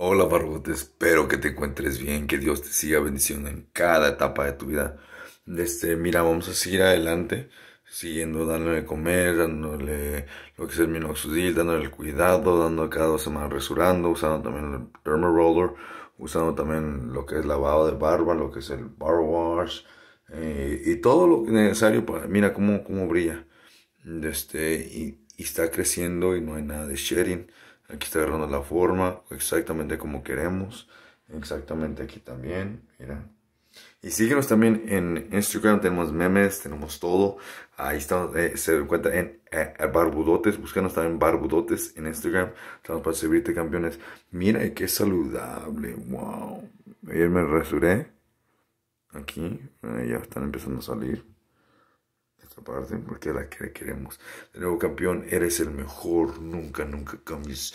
Hola Barbote, espero que te encuentres bien, que Dios te siga bendiciendo en cada etapa de tu vida. Este, mira, vamos a seguir adelante, siguiendo dándole comer, dándole lo que es el minoxidil, dándole el cuidado, dando cada dos semanas resurando, usando también el dermal roller, usando también lo que es lavado de barba, lo que es el bar wash, eh, y todo lo necesario para, mira cómo, cómo brilla, este, y, y está creciendo y no hay nada de shedding. Aquí está agarrando la forma exactamente como queremos. Exactamente aquí también, mira. Y síguenos también en Instagram, tenemos memes, tenemos todo. Ahí estamos, eh, se cuenta en eh, Barbudotes, búscanos también Barbudotes en Instagram. Estamos para servirte campeones. Mira qué saludable, wow. Ayer me resuré, Aquí, eh, ya están empezando a salir parte porque la que queremos. De nuevo campeón, eres el mejor, nunca, nunca cambies.